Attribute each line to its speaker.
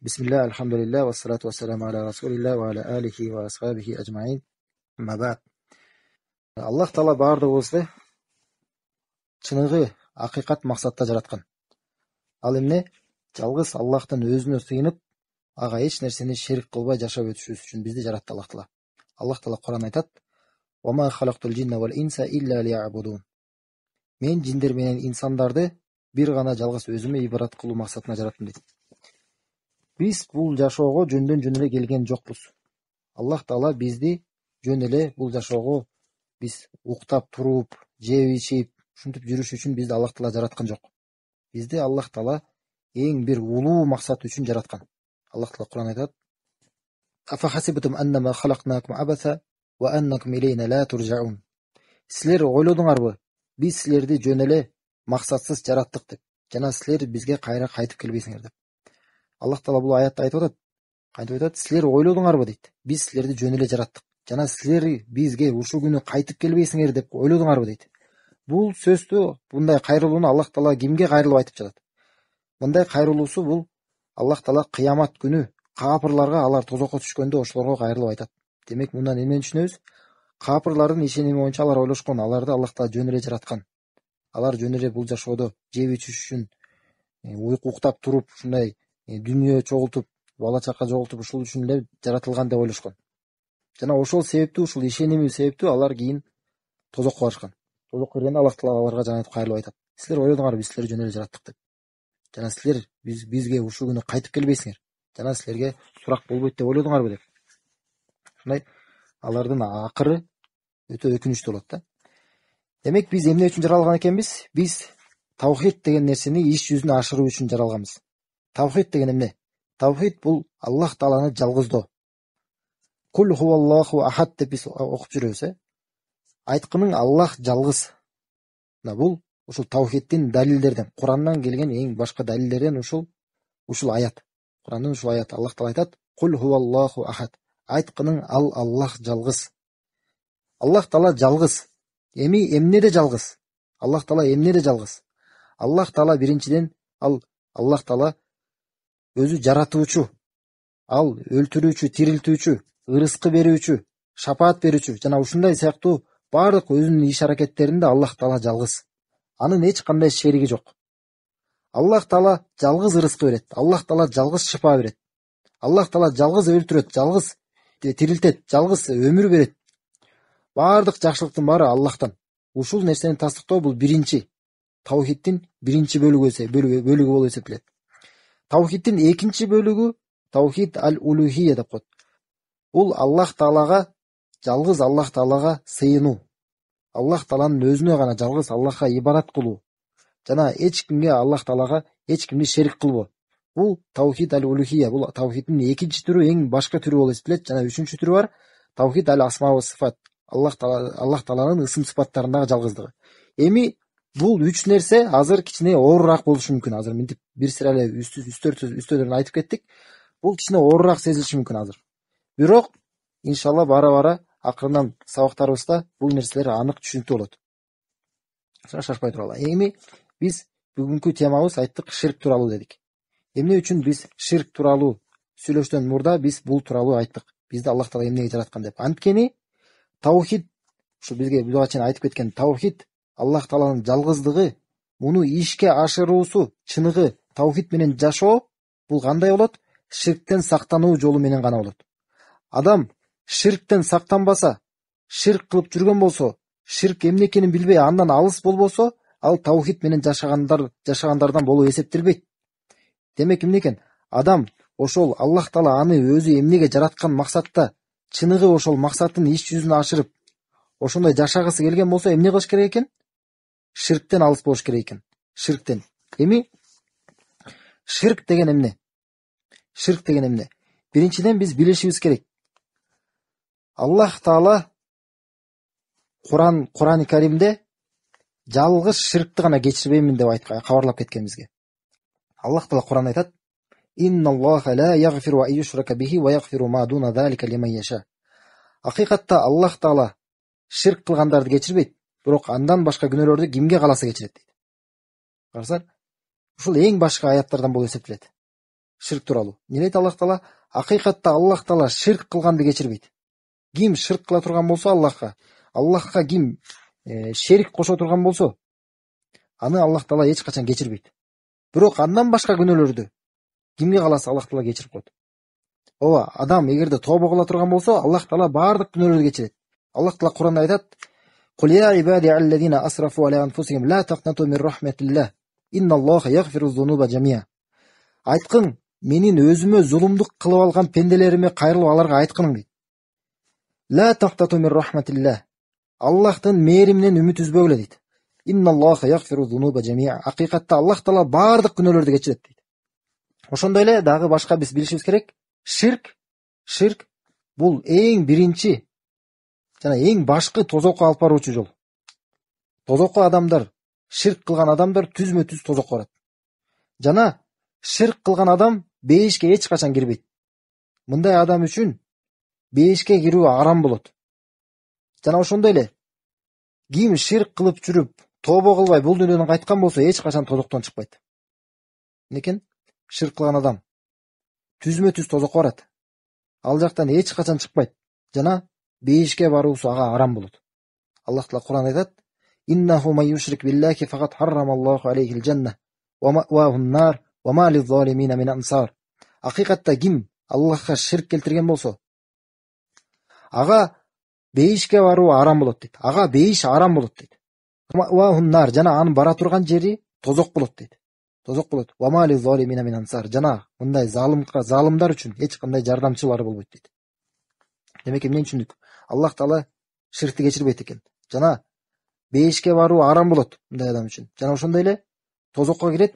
Speaker 1: аллах таала баардыгыбызды чыныгы акыйкат максатта жараткан ал эмне жалгыз аллахтын өзүнө сыйынып ага эч нерсени шерик кылбай жашап өтүшүбүз үчүн бизди жаратты аллах таала аллах таала куран куранда мен жиндер менен инсандарды бир гана жалгыз өзүмө ибадат кылуу максатына жараттым дейт биз бул жашоого жөндөн жөн эле келген жокпуз аллах таала бизди жөн эле бул жашоого биз уктап туруп жеп ичип ушинтип жүрүш үчүн бизди аллах таала жараткан жок бизди аллах таала эң бир улуу максат үчүн жараткан аллах таала куран айтат силер ойлодуңарбы биз силерди жөн эле максатсыз жараттык деп жана силер бизге кайра кайтып келбейсиңер деп аллах таала бул аятта айтып атат кантип айтат силер ойлодуңарбы дейт биз силерди жөн эле жараттык жана силер бизге ушул күнү кайтып келбейсиңер деп ойлодуңарбы дейт бул сөздү мындай кайрылууну аллах таала кимге кайрылып айтып жатат мындай кайрылуусу бул аллах таала кыямат күнү каапырларга алар тозокко түшкөндө ошолорго кайрылып айтат демек мындан эмнени түшүнөбүз каапырлардын ишеними боюнча алар ойлошкон аларды аллах таала жөн эле жараткан алар жөн эле бул жашоодо жеп ичиш үчүн э, уйку уктап туруп ушундай Э, дүйнө чогултуп бала чака чогултуп ушул үчүн эле жаратылган деп ойлошкон жана ошол себептүү ушул ишенимүү себептүү алар кийин тозокко барышкан тозокко киргенде аллах таала аларга жана кайрылып айтат силер ойлодуңарбы биз силерди жөн эле жараттык деп жана силер бизге ушул күнү кайтып келбейсиңер жана силерге сурак болбойт деп ойлодуңарбы деп ушундай алардын акыры өтө өкүнүчтүү болот да демек биз эмне үчүн жаралган экенбиз биз таухид деген нерсени иш жүзүнө ашыруу үчүн жаралганбыз тавхид деген эмне тавхид бул аллах тааланы жалгыздоо кул кулхуаллаху ахад деп биз окуп жүрөбүз э айткының аллах жалгыз мына бул ушул тавхиддин далилдерден курандан келген эң башка далилдерден ушул ушул аят курандын ушул аяты аллах таала айтат кул ахад айткының ал аллах жалгыз аллах таала жалгыз эми эмнеде жалгыз аллах таала эмнеде жалгыз аллах таала биринчиден ал аллах таала өзү жаратуучу ал өлтүрүүчү тирилтүүчү ырыскы берүүчү шапаат берүүчү жана ушундай сыяктуу баардык өзүнүн иш аракеттеринде аллах таала жалгыз анын эч кандай шериги жок аллах таала жалгыз ырыскы берет аллах таала жалгыз шыпа берет аллах таала жалгыз өлтүрөт жалгыз э, тирилтет жалгыз өмүр берет баардык жакшылыктын баары аллахтан ушул нерсени тастыктоо бул биринчи таухидтин биринчи бөгү бөлүгү болуп эсептелет Таухидтин экинчи бөлүгү таухид аль улухия деп коет. Бул Аллах Таалага жалгыз Аллах Таалага сыйынуу. Аллах Тааланын өзүнө гана жалгыз Аллахка ибадат кылуу жана эч кимге Аллах Таалага эч кимди шерик кылбоо. Бул таухид аль улухия, бул таухидтин экинчи түрү эң башкы түрү болуп эсептелет жана үчүнчү түрү бар таухид аль асма ва сифат. Аллах Аллах Тааланын ысым сыпаттарындагы жалгыздыгы. Эми бул үч нерсе азыр кичине оорураак болушу мүмкүн азыр мынтип бир сыйра эле үстөдөн айтып кеттик бул кичине оорураак сезилиши мүмкүн азыр бирок иншалла бара бара акырындан сабактарыбызда бул нерселер анык түшүнүктүү болот шашпай туралы эми биз бүгүнкү темабыз айттык ширк тууралуу дедик эмне үчүн биз ширк тууралуу сүйлөштөн мурда биз бул тууралуу айттык бизди аллах таала эмнеге жараткан деп анткени таухид ушу бизге буга чейин айтып кеткен таухид аллах тааланын жалгыздыгы муну ишке ашыруусу чыныгы таухид менен жашоо бул кандай болот ширктен сактануу жолу менен гана болот адам ширктен сактанбаса ширк кылып жүргөн болсо ширк эмне экенин билбей андан алыс болбосо ал таухид менен жашагандар жашагандардан болуп эсептелбейт демек эмне экен адам ошол аллах таала аны өзү эмнеге жараткан максатта чыныгы ошол максатын иш жүзүнө ашырып ошондой жашагысы келген болсо эмне кылыш керек экен ширктен алыс болуш керек екен ширктен эми ширк деген эмне ширк деген эмне биринчиден биз билишибиз керек аллах таала куран курани каримде жалгыз ширкти гана кечирбеймин деп айткан кабарлап кеткен бизге аллах таала куранда айтат акыйкатта аллах таала ширк кылгандарды кечирбейт бирок андан башка күнөөлөрдү кимге кааласа кечирет дейт карасаңар ушул эң башкы аяттардан болуп эсептелет ширк тууралуу дейт аллах таала акыйкатта аллах таала ширк кылганды кечирбейт ким ширк кыла турган болсо аллахка аллахка ким шерик кошо турган болсо аны аллах таала эч качан кечирбейт бирок андан башка күнөөлөрдү кимге кааласа аллах таала кечирип коет ооба адам эгерде тобо кыла турган болсо аллах таала баардык күнөөлөрдү кечирет аллах таала куранда айтат قل يا عبادي الذين أسرفوا على أنفسهم لا تقنطوا من رحمة الله إن الله يغفر өзіме зұлымдық қылып алған пенделеріме қайырылып аларға айтқын дейді лә тақтату аллахтың мейірімінен үміт дейді ақиқатта аллах тағала барлық күнәлерді кешіреді дейді ошондой эле дагы башка биз билишибиз керек ширк ширк бұл эң биринчи жана эң башкы тозокко алып баруучу жол тозокко адамдар ширк кылган адамдар түзмө түз тозокко барат жана ширк кылган адам бейишке эч качан кирбейт мындай адам үчүн бейишке кирүү арам болот жана ошондой эле ким ширк кылып жүрүп тообо кылбай бул дүйнөдөн кайткан болсо эч качан тозоктон чыкпайт эмне экен ширк кылган адам түзмө түз тозокко барат ал жактан эч качан чыкпайт жана бейишке баруусу ага арам болот аллах таала куранда айтат акыйкатта ким аллахка ширк келтирген болсо ага бейишке баруу арам болот дейт ага бейиш арам болот дейт жана анын бара турган жери тозок болот дейт тозок болот жана мындай залыма залымдар үчүн эч кандай жардамчылар болбойт дейт демек эмнени түшүндүк аллах таала ширкти кечирбейт екен жана бейішке бару арам болады, мындай адам үшін. жана ошондой эле тозокко кирет